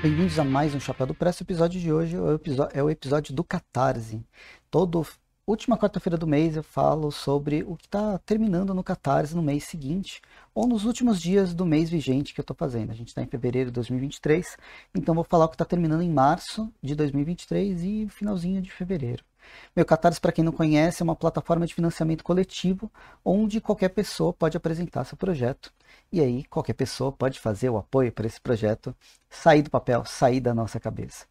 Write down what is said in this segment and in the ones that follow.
Bem-vindos a mais um Chapéu do Presto. O episódio de hoje é o é episódio do Catarse. Todo última quarta-feira do mês eu falo sobre o que está terminando no Catarse no mês seguinte ou nos últimos dias do mês vigente que eu estou fazendo. A gente está em fevereiro de 2023, então vou falar o que está terminando em março de 2023 e finalzinho de fevereiro. Meu Catarse, para quem não conhece, é uma plataforma de financiamento coletivo onde qualquer pessoa pode apresentar seu projeto e aí qualquer pessoa pode fazer o apoio para esse projeto sair do papel, sair da nossa cabeça.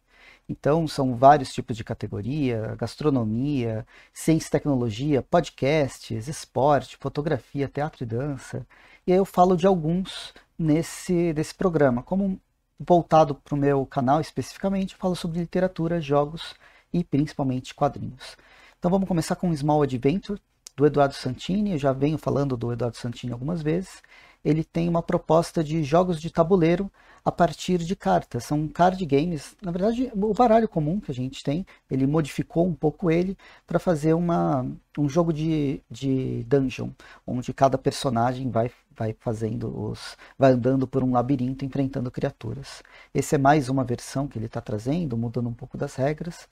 Então, são vários tipos de categoria: gastronomia, ciência e tecnologia, podcasts, esporte, fotografia, teatro e dança. E aí eu falo de alguns nesse, nesse programa. Como voltado para o meu canal especificamente, eu falo sobre literatura, jogos e principalmente quadrinhos. Então vamos começar com Small Adventure, do Eduardo Santini. Eu já venho falando do Eduardo Santini algumas vezes. Ele tem uma proposta de jogos de tabuleiro a partir de cartas. São card games. Na verdade, o baralho comum que a gente tem, ele modificou um pouco ele para fazer uma, um jogo de, de dungeon, onde cada personagem vai, vai fazendo os. vai andando por um labirinto enfrentando criaturas. Esse é mais uma versão que ele está trazendo, mudando um pouco das regras.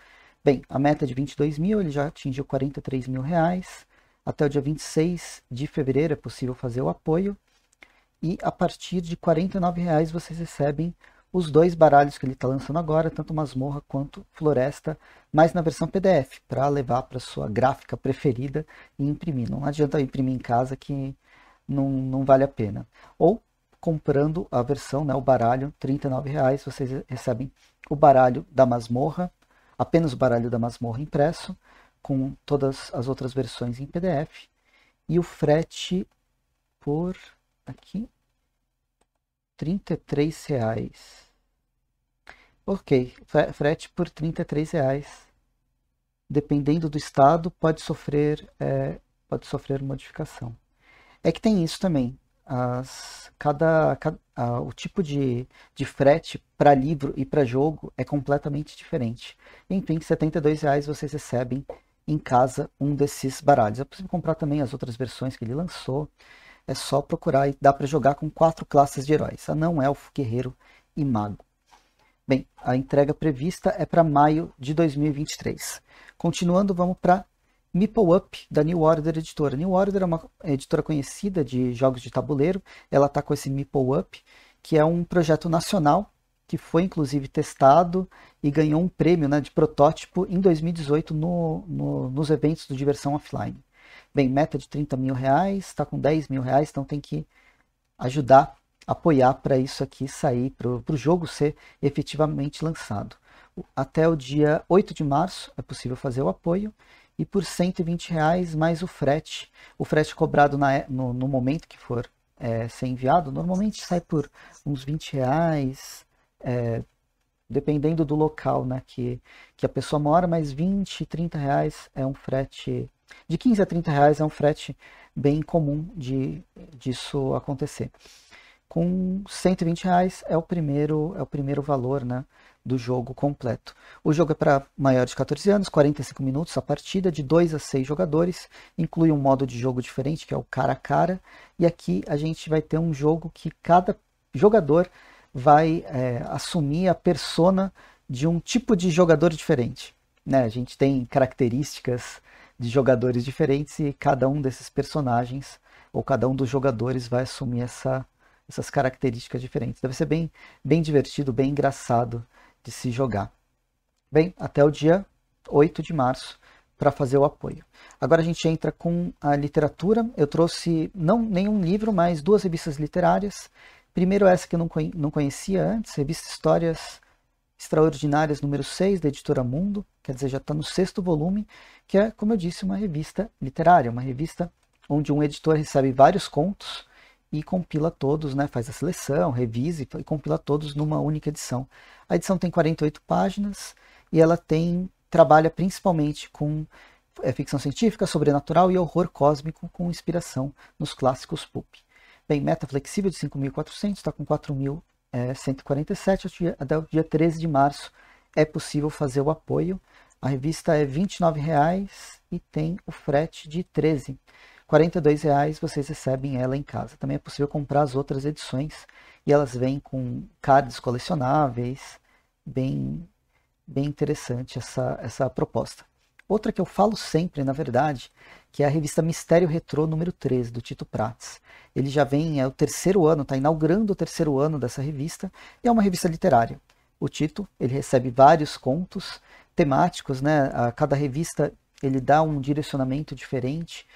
Bem, a meta de 22 mil, ele já atingiu 43 mil reais. Até o dia 26 de fevereiro é possível fazer o apoio. E a partir de 49 reais vocês recebem os dois baralhos que ele está lançando agora, tanto Masmorra quanto Floresta, mas na versão PDF, para levar para sua gráfica preferida e imprimir. Não adianta imprimir em casa que não, não vale a pena. Ou comprando a versão, né, o baralho, R$ reais vocês recebem o baralho da Masmorra, apenas o baralho da masmorra impresso, com todas as outras versões em PDF, e o frete por aqui R$ reais. Ok, frete por R$ reais. Dependendo do estado, pode sofrer, é, pode sofrer modificação. É que tem isso também as, cada, cada o tipo de, de frete para livro e para jogo é completamente diferente. Então, em R$ 72,00 vocês recebem em casa um desses baralhos. É possível comprar também as outras versões que ele lançou. É só procurar e dá para jogar com quatro classes de heróis: anão, ah, elfo, é guerreiro e mago. Bem, a entrega prevista é para maio de 2023. Continuando, vamos para Meeple Up, da New Order Editora. New Order é uma editora conhecida de jogos de tabuleiro. Ela está com esse Meeple Up, que é um projeto nacional que foi inclusive testado e ganhou um prêmio né, de protótipo em 2018 no, no, nos eventos do Diversão Offline. Bem, meta de 30 mil reais, está com 10 mil reais, então tem que ajudar, apoiar para isso aqui sair, para o jogo ser efetivamente lançado. Até o dia 8 de março é possível fazer o apoio e por 120 reais mais o frete. O frete cobrado na, é, no, no, momento que for é, ser enviado, normalmente sai por uns 20 reais, é, dependendo do local né, que, que a pessoa mora, mas 20, 30 reais é um frete. De 15 a 30 reais é um frete bem comum de, disso acontecer com 120 reais é o primeiro, é o primeiro valor né, do jogo completo. O jogo é para maiores de 14 anos, 45 minutos a partida, de 2 a 6 jogadores, inclui um modo de jogo diferente, que é o cara a cara, e aqui a gente vai ter um jogo que cada jogador vai é, assumir a persona de um tipo de jogador diferente. Né? A gente tem características de jogadores diferentes e cada um desses personagens ou cada um dos jogadores vai assumir essa essas características diferentes. Deve ser bem, bem divertido, bem engraçado de se jogar. Bem, até o dia 8 de março para fazer o apoio. Agora a gente entra com a literatura. Eu trouxe não nenhum livro, mas duas revistas literárias. Primeiro essa que eu não conhecia antes, Revista Histórias Extraordinárias número 6 da editora Mundo, quer dizer, já está no sexto volume, que é, como eu disse, uma revista literária, uma revista onde um editor recebe vários contos e compila todos, né? faz a seleção, revise e compila todos numa única edição. A edição tem 48 páginas e ela tem trabalha principalmente com é, ficção científica, sobrenatural e horror cósmico com inspiração nos clássicos pulp. Bem, meta flexível de 5.400, está com 4.147 é, até o dia 13 de março. É possível fazer o apoio. A revista é R$ 29,00 e tem o frete de 13. 42 reais vocês recebem ela em casa. Também é possível comprar as outras edições e elas vêm com cards colecionáveis, bem, bem interessante essa, essa proposta. Outra que eu falo sempre, na verdade, que é a revista Mistério Retrô número 13, do Tito Prates. Ele já vem, é o terceiro ano, está inaugurando o terceiro ano dessa revista, e é uma revista literária. O Tito, ele recebe vários contos temáticos, né? A cada revista ele dá um direcionamento diferente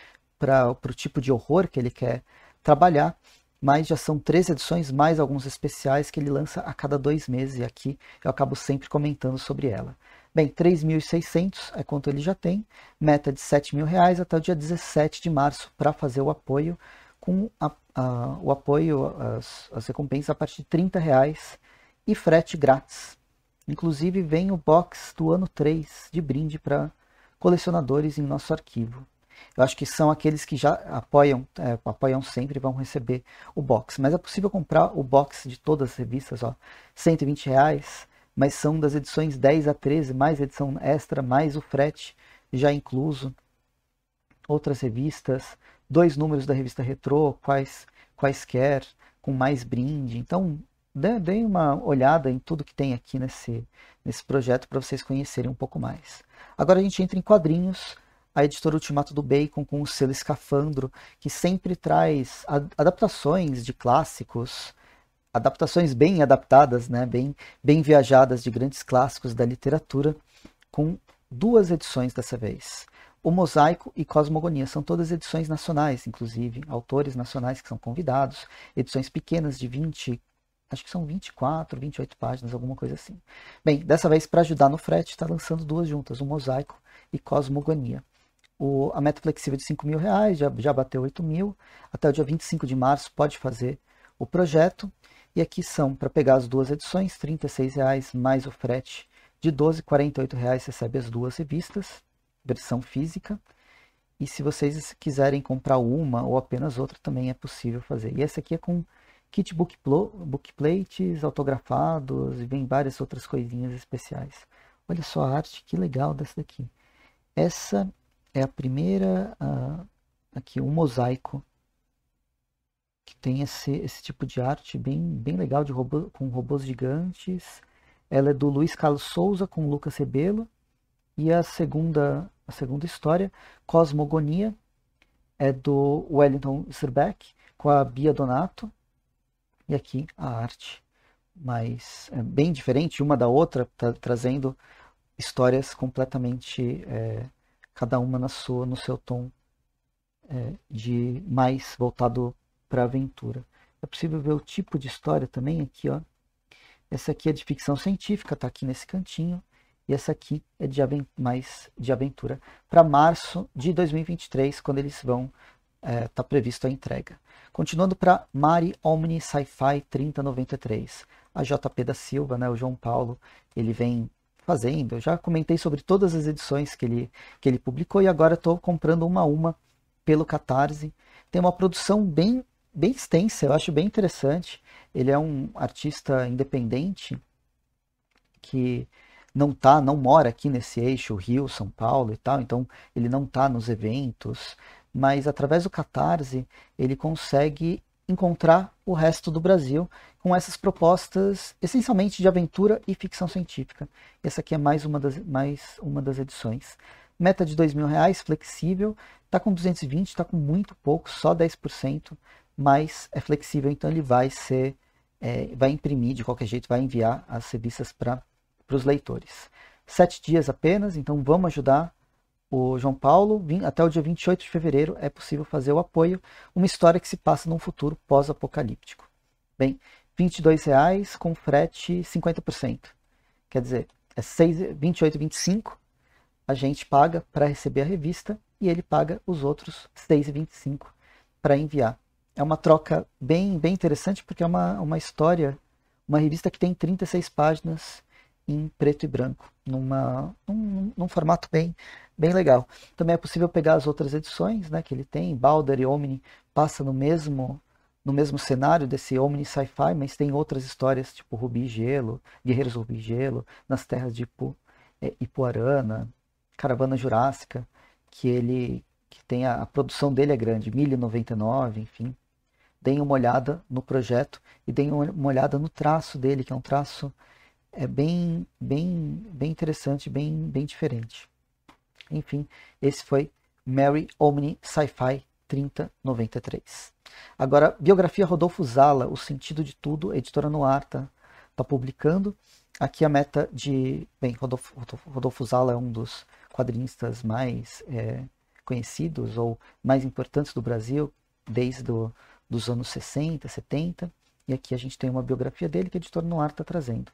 para o tipo de horror que ele quer trabalhar, mas já são três edições, mais alguns especiais que ele lança a cada dois meses, e aqui eu acabo sempre comentando sobre ela. Bem, 3.600 é quanto ele já tem, meta de 7 mil reais até o dia 17 de março para fazer o apoio, com a, a, o apoio, as, as, recompensas a partir de 30 reais e frete grátis. Inclusive vem o box do ano 3 de brinde para colecionadores em nosso arquivo. Eu acho que são aqueles que já apoiam, é, apoiam sempre e vão receber o box. Mas é possível comprar o box de todas as revistas, ó, 120 reais, mas são das edições 10 a 13, mais edição extra, mais o frete já incluso. Outras revistas, dois números da revista Retro, quais, quaisquer, com mais brinde. Então, deem uma olhada em tudo que tem aqui nesse, nesse projeto para vocês conhecerem um pouco mais. Agora a gente entra em quadrinhos a editora Ultimato do Bacon com o selo Escafandro, que sempre traz adaptações de clássicos, adaptações bem adaptadas, né, bem, bem viajadas de grandes clássicos da literatura, com duas edições dessa vez. O Mosaico e Cosmogonia são todas edições nacionais, inclusive, autores nacionais que são convidados, edições pequenas de 20, acho que são 24, 28 páginas, alguma coisa assim. Bem, dessa vez, para ajudar no frete, está lançando duas juntas, o Mosaico e Cosmogonia. O, a meta flexível de 5 mil reais, já, já bateu 8 mil. Até o dia 25 de março pode fazer o projeto. E aqui são, para pegar as duas edições, R$ 36,00 mais o frete de 12, R$ 48,00 recebe as duas revistas, versão física. E se vocês quiserem comprar uma ou apenas outra, também é possível fazer. E essa aqui é com kit book bookplates autografados e vem várias outras coisinhas especiais. Olha só a arte, que legal dessa daqui. Essa é a primeira, uh, aqui, um mosaico que tem esse, esse tipo de arte bem, bem legal, de robô, com robôs gigantes. Ela é do Luiz Carlos Souza com Lucas Rebelo. E a segunda, a segunda história, Cosmogonia, é do Wellington Serbeck com a Bia Donato. E aqui a arte, mas é bem diferente uma da outra, tá, trazendo histórias completamente é, cada uma na sua, no seu tom é, de mais voltado para a aventura. É possível ver o tipo de história também aqui, ó. Essa aqui é de ficção científica, está aqui nesse cantinho. E essa aqui é de mais de aventura para março de 2023, quando eles vão é, tá é, previsto a entrega. Continuando para Mari Omni Sci-Fi 3093. A JP da Silva, né, o João Paulo, ele vem fazendo. Eu já comentei sobre todas as edições que ele, que ele publicou e agora estou comprando uma a uma pelo Catarse. Tem uma produção bem, bem extensa, eu acho bem interessante. Ele é um artista independente que não tá, não mora aqui nesse eixo, Rio, São Paulo e tal, então ele não tá nos eventos, mas através do Catarse ele consegue encontrar o resto do Brasil com essas propostas essencialmente de aventura e ficção científica. Essa aqui é mais uma das, mais uma das edições. Meta de R$ reais, flexível, está com 220, está com muito pouco, só 10%, mas é flexível, então ele vai ser, é, vai imprimir de qualquer jeito, vai enviar as revistas para os leitores. Sete dias apenas, então vamos ajudar o João Paulo, até o dia 28 de fevereiro é possível fazer o apoio, uma história que se passa num futuro pós-apocalíptico. Bem, R$ 22,00 com frete 50%. Quer dizer, é 28,25 a gente paga para receber a revista e ele paga os outros 6,25 para enviar. É uma troca bem, bem interessante porque é uma, uma história, uma revista que tem 36 páginas em preto e branco, numa, num, num, formato bem, bem legal. Também é possível pegar as outras edições né, que ele tem, Balder e Omni passa no mesmo no mesmo cenário desse Omni Sci-Fi, mas tem outras histórias tipo Rubi e Gelo, Guerreiros Rubi e Gelo, nas terras de Ipu, é, Ipuarana, Caravana Jurássica, que ele que tem a, a produção dele é grande, 1099, enfim. Deem uma olhada no projeto e deem uma olhada no traço dele, que é um traço é bem, bem, bem interessante, bem, bem diferente. Enfim, esse foi Mary Omni Sci-Fi 3093. Agora, biografia Rodolfo Zala, O Sentido de Tudo, editora Noir, está está publicando. Aqui a meta de. Bem, Rodolfo, Rodolfo Zala é um dos quadrinistas mais é, conhecidos ou mais importantes do Brasil desde os dos anos 60, 70. E aqui a gente tem uma biografia dele que a editora Noir está trazendo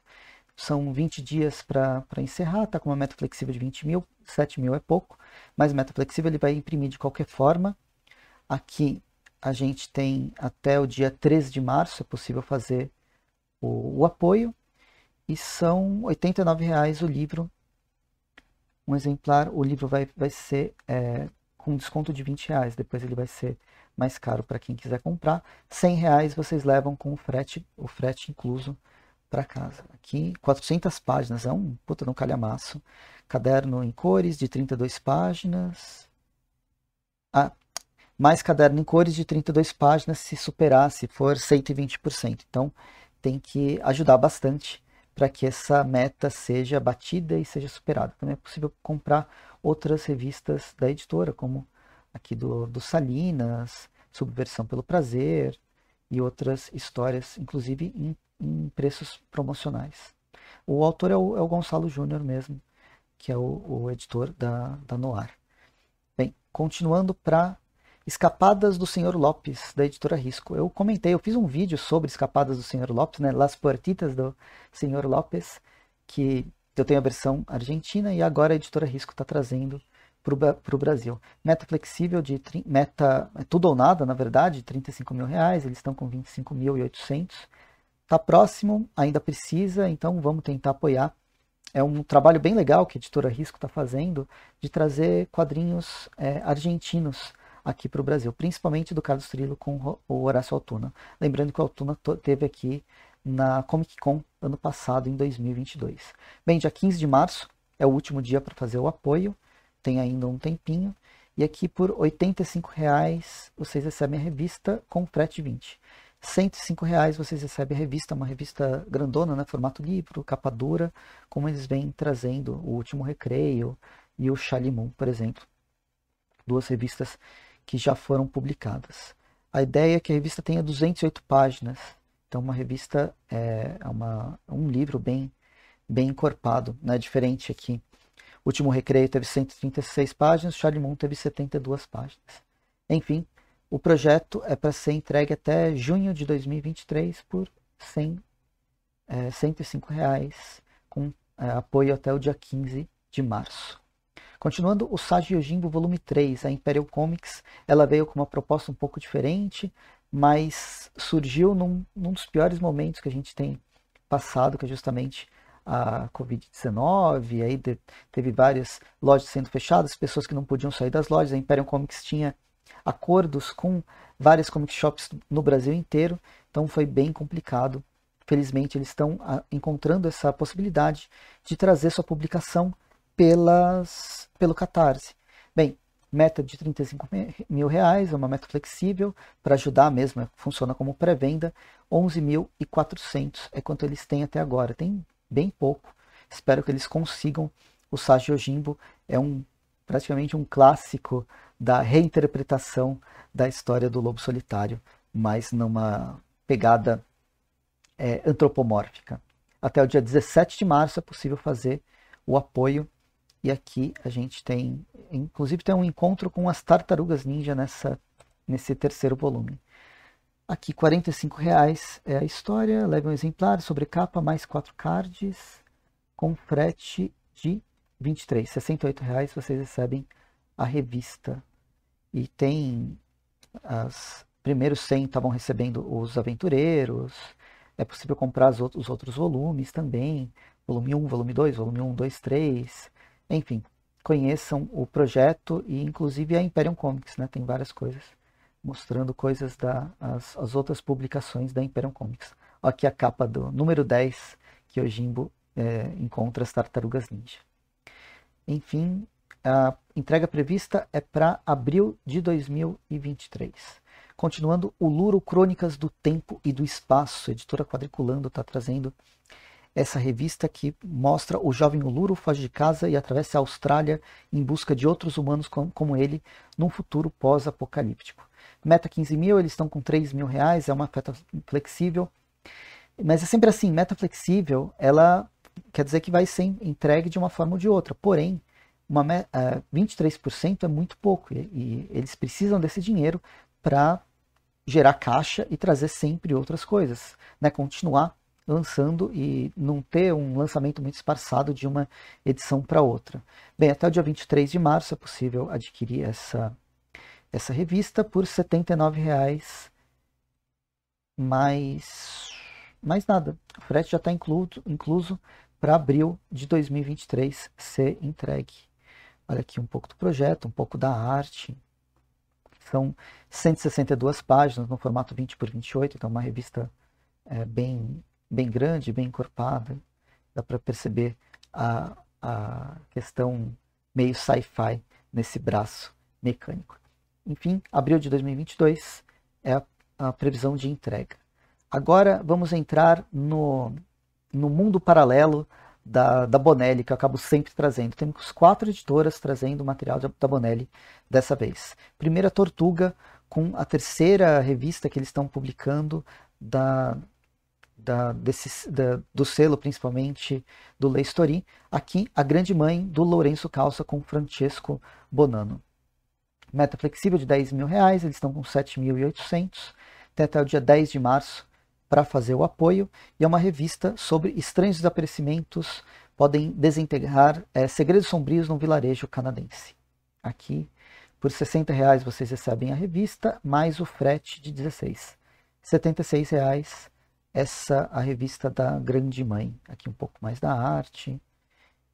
são 20 dias para encerrar, está com uma meta flexível de 20 mil, 7 mil é pouco, mas meta flexível ele vai imprimir de qualquer forma. Aqui a gente tem até o dia 13 de março, é possível fazer o, o apoio, e são R$ 89,00 o livro, um exemplar, o livro vai, vai ser é, com desconto de 20 reais, depois ele vai ser mais caro para quem quiser comprar. 100 reais vocês levam com o frete, o frete incluso, para casa. Aqui, 400 páginas, é um puta no um calhamaço. Caderno em cores de 32 páginas. Ah, mais caderno em cores de 32 páginas se superar, se for 120%. Então, tem que ajudar bastante para que essa meta seja batida e seja superada. Também é possível comprar outras revistas da editora, como aqui do, do Salinas, Subversão pelo Prazer e outras histórias, inclusive em em preços promocionais. O autor é o, é o Gonçalo Júnior mesmo, que é o, o editor da, da Noir. Bem, continuando para Escapadas do Senhor Lopes, da editora Risco. Eu comentei, eu fiz um vídeo sobre Escapadas do Senhor Lopes, né? Las Puertitas do Senhor Lopes, que eu tenho a versão argentina e agora a editora Risco está trazendo para o Brasil. Meta flexível de meta é tudo ou nada, na verdade, 35 mil reais, eles estão com 25.800. Está próximo, ainda precisa, então vamos tentar apoiar. É um trabalho bem legal que a editora Risco está fazendo de trazer quadrinhos é, argentinos aqui para o Brasil, principalmente do Carlos Trillo com o Horácio Altuna. Lembrando que o Altuna teve aqui na Comic Con ano passado, em 2022. Bem, dia 15 de março é o último dia para fazer o apoio, tem ainda um tempinho. E aqui por R$ 85,00 vocês recebem a revista com frete 20. 105 reais vocês recebem a revista, uma revista grandona, né? formato livro, capa dura, como eles vêm trazendo o Último Recreio e o Chalimun, por exemplo. Duas revistas que já foram publicadas. A ideia é que a revista tenha 208 páginas, então uma revista é, é uma, um livro bem, bem encorpado, né? diferente aqui. O Último Recreio teve 136 páginas, Chalimun teve 72 páginas. Enfim, o projeto é para ser entregue até junho de 2023 por 100, é, 105 reais, com é, apoio até o dia 15 de março. Continuando o Sage Yojimbo volume 3, a Imperial Comics, ela veio com uma proposta um pouco diferente, mas surgiu num, num dos piores momentos que a gente tem passado, que é justamente a Covid-19, aí de, teve várias lojas sendo fechadas, pessoas que não podiam sair das lojas, a Imperial Comics tinha acordos com várias comic shops no Brasil inteiro, então foi bem complicado. Felizmente, eles estão ah, encontrando essa possibilidade de trazer sua publicação pelas, pelo Catarse. Bem, meta de 35 mil reais, é uma meta flexível, para ajudar mesmo, é, funciona como pré-venda, 11.400 é quanto eles têm até agora, tem bem pouco, espero que eles consigam, o Sashi Ojimbo é um praticamente um clássico da reinterpretação da história do lobo solitário, mas numa pegada é, antropomórfica. Até o dia 17 de março é possível fazer o apoio e aqui a gente tem, inclusive tem um encontro com as tartarugas ninja nessa, nesse terceiro volume. Aqui R$ reais é a história, leve um exemplar, sobre capa mais quatro cards, com frete de R$ 23. R$ vocês recebem a revista e tem as primeiros 100 estavam recebendo os aventureiros. É possível comprar os outros, os outros volumes também, volume 1, volume 2, volume 1, 2, 3. Enfim, conheçam o projeto e inclusive a Imperium Comics, né? Tem várias coisas mostrando coisas das da, as outras publicações da Imperium Comics. Aqui a capa do número 10 que o é, eh, encontra as tartarugas ninja. Enfim, a entrega prevista é para abril de 2023. Continuando, o Luro Crônicas do Tempo e do Espaço, editora Quadriculando, está trazendo essa revista que mostra o jovem Luro foge de casa e atravessa a Austrália em busca de outros humanos com, como ele num futuro pós-apocalíptico. Meta 15 mil, eles estão com 3 mil reais, é uma meta flexível. Mas é sempre assim, meta flexível, ela quer dizer que vai ser entregue de uma forma ou de outra. Porém, uma, uh, eh, 23% é muito pouco e, e eles precisam desse dinheiro para gerar caixa e trazer sempre outras coisas, né? Continuar lançando e não ter um lançamento muito esparçado de uma edição para outra. Bem, até o dia 23 de março é possível adquirir essa, essa revista por R$ 79,00 mais, mais nada. O frete já está incluso para abril de 2023 ser entregue. Olha aqui um pouco do projeto, um pouco da arte. São 162 páginas no formato 20 por 28, então é uma revista é, bem, bem grande, bem encorpada. Dá para perceber a, a questão meio sci-fi nesse braço mecânico. Enfim, abril de 2022 é a, a previsão de entrega. Agora vamos entrar no, no mundo paralelo da, da Bonelli, que eu acabo sempre trazendo. Temos quatro editoras trazendo material da Bonelli dessa vez. Primeira Tortuga, com a terceira revista que eles estão publicando da, da, desse, da, do selo, principalmente, do Lei Story. Aqui, A Grande Mãe, do Lourenço Calça, com Francesco Bonano. Meta flexível de 10 mil reais, eles estão com 7.800. Tem até o dia 10 de março para fazer o apoio e é uma revista sobre estranhos desaparecimentos podem desintegrar é, segredos sombrios num vilarejo canadense. Aqui, por 60 reais vocês recebem a revista, mais o frete de 16. 76 reais essa a revista da Grande Mãe, aqui um pouco mais da arte.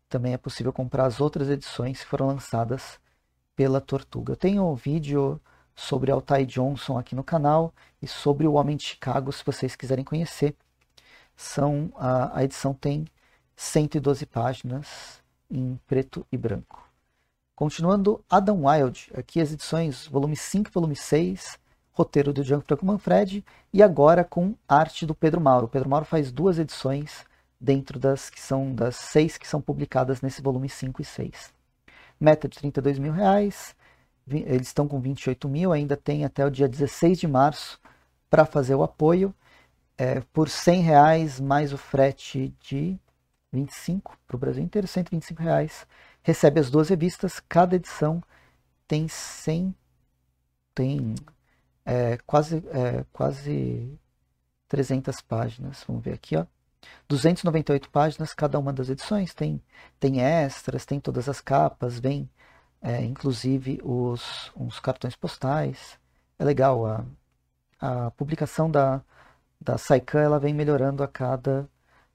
Também é possível comprar as outras edições que foram lançadas pela Tortuga. Eu tenho um vídeo sobre Altai Johnson aqui no canal e sobre O Homem de Chicago, se vocês quiserem conhecer. São, a, a edição tem 112 páginas em preto e branco. Continuando, Adam Wilde, aqui as edições volume 5 e volume 6, roteiro do Gianfranco Manfredi, e agora com arte do Pedro Mauro. Pedro Mauro faz duas edições dentro das que são das seis que são publicadas nesse volume 5 e 6. Meta de 32 mil reais, eles estão com 28 mil, ainda tem até o dia 16 de março para fazer o apoio é, por 100 reais mais o frete de 25 para o Brasil inteiro, 125 reais. Recebe as duas revistas, cada edição tem 100, tem é, quase, é, quase 300 páginas. Vamos ver aqui, ó. 298 páginas cada uma das edições, tem, tem extras, tem todas as capas, vem é, inclusive os, uns cartões postais. É legal, a, a publicação da, da Saikan ela vem melhorando a cada,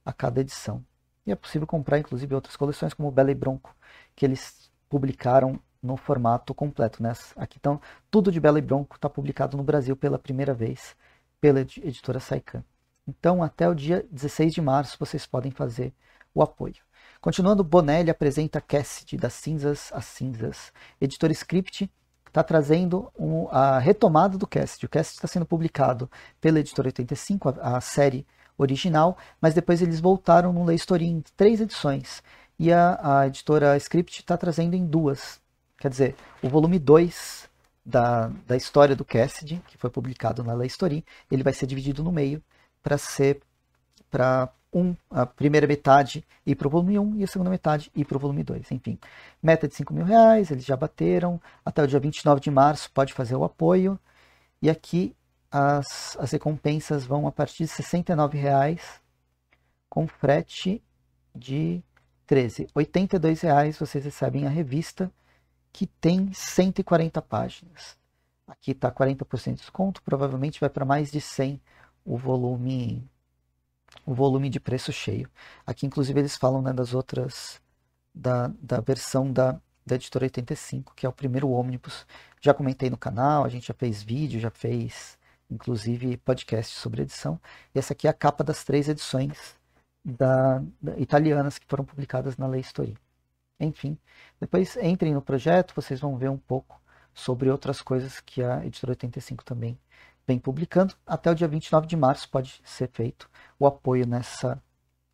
a cada edição. E é possível comprar, inclusive, outras coleções, como o Bela e Bronco, que eles publicaram no formato completo. Né? Aqui então, tudo de Bela e Bronco está publicado no Brasil pela primeira vez pela editora Saikan. Então, até o dia 16 de março, vocês podem fazer o apoio. Continuando, Bonelli apresenta Cassidy das cinzas às cinzas. Editor Script está trazendo um, a retomada do Cassidy. O Cassidy está sendo publicado pela Editora 85, a, a, série original, mas depois eles voltaram no Leistory em três edições. E a, a editora Script está trazendo em duas. Quer dizer, o volume 2 da, da história do Cassidy, que foi publicado na Leistory, ele vai ser dividido no meio para ser para 1, a primeira metade ir para o volume 1 e a segunda metade ir para o volume 2. Enfim, meta de 5 mil reais, eles já bateram. Até o dia 29 de março pode fazer o apoio. E aqui as, as recompensas vão a partir de 69 reais com frete de 13. 82 reais vocês recebem a revista que tem 140 páginas. Aqui está 40% de desconto, provavelmente vai para mais de 100 o volume o volume de preço cheio. Aqui, inclusive, eles falam né, das outras, da, da versão da, da editora 85, que é o primeiro ônibus. Já comentei no canal, a gente já fez vídeo, já fez, inclusive, podcast sobre edição. E essa aqui é a capa das três edições da, da italianas que foram publicadas na Lei Story. Enfim, depois entrem no projeto, vocês vão ver um pouco sobre outras coisas que a editora 85 também vem publicando. Até o dia 29 de março pode ser feito o apoio nessa,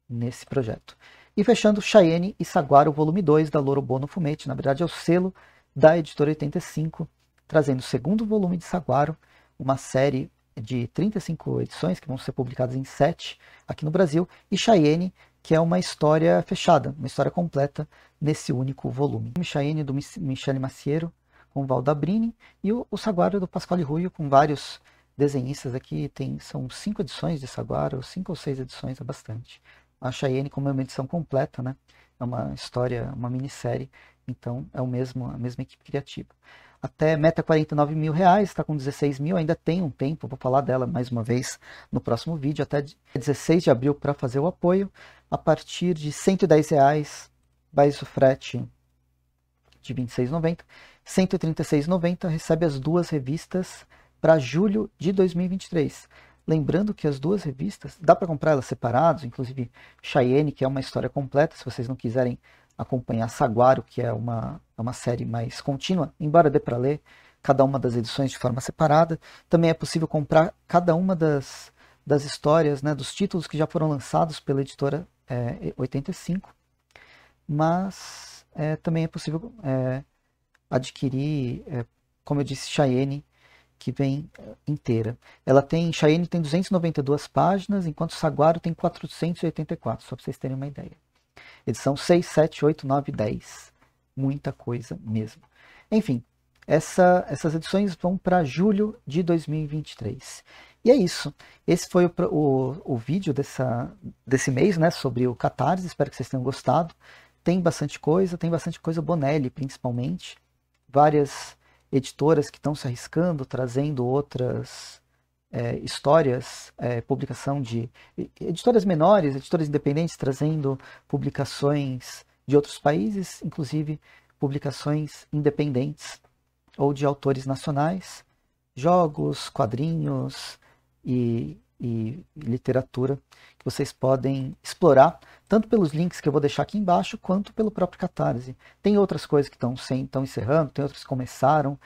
nesse projeto. E fechando, Cheyenne e Saguaro, volume 2 da Loro Bono Fumete. Na verdade, é o selo da editora 85, trazendo o segundo volume de Saguaro, uma série de 35 edições que vão ser publicadas em 7 aqui no Brasil, e Cheyenne, que é uma história fechada, uma história completa nesse único volume. Cheyenne do Michele Macieiro com Valdabrini e o, o Saguaro do Pasquale Ruio com vários desenhistas aqui, tem, são cinco edições de Saguaro, cinco ou seis edições é bastante. A Cheyenne, como é uma edição completa, né? É uma história, uma minissérie, então é o mesmo, a mesma equipe criativa. Até meta 49 mil reais, está com 16 mil, ainda tem um tempo, vou falar dela mais uma vez no próximo vídeo, até 16 de abril para fazer o apoio. A partir de 110 reais, mais o frete de 26,90, 136,90, recebe as duas revistas para julho de 2023. Lembrando que as duas revistas, dá para comprar elas separadas, inclusive Cheyenne, que é uma história completa, se vocês não quiserem acompanhar Saguaro, que é uma, é uma série mais contínua, embora dê para ler cada uma das edições de forma separada. Também é possível comprar cada uma das, das histórias, né, dos títulos que já foram lançados pela editora é, 85. Mas é, também é possível é, adquirir, é, como eu disse, Cheyenne que vem eh, inteira. Ela tem, Cheyenne tem 292 páginas, enquanto Saguaro tem 484, só para vocês terem uma ideia. Edição 6, 7, 8, 9, 10. Muita coisa mesmo. Enfim, essa, essas edições vão para julho de 2023. E é isso. Esse foi o, o, o vídeo dessa, desse mês, né, sobre o Catarse. Espero que vocês tenham gostado. Tem bastante coisa, tem bastante coisa Bonelli, principalmente. Várias editoras que estão se arriscando, trazendo outras é, histórias, é, publicação de editoras menores, editoras independentes, trazendo publicações de outros países, inclusive publicações independentes ou de autores nacionais, jogos, quadrinhos e e literatura que vocês podem explorar, tanto pelos links que eu vou deixar aqui embaixo, quanto pelo próprio Catarse. Tem outras coisas que estão sem, estão encerrando, tem outras que começaram,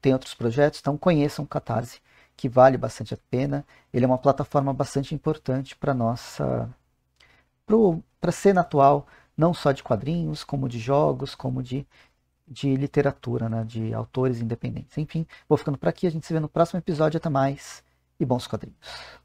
tem outros projetos, então conheçam o Catarse, que vale bastante a pena. Ele é uma plataforma bastante importante para nossa para a cena atual, não só de quadrinhos, como de jogos, como de de literatura, né, de autores independentes. Enfim, vou ficando por aqui, a gente se vê no próximo episódio, até mais e bons quadrinhos.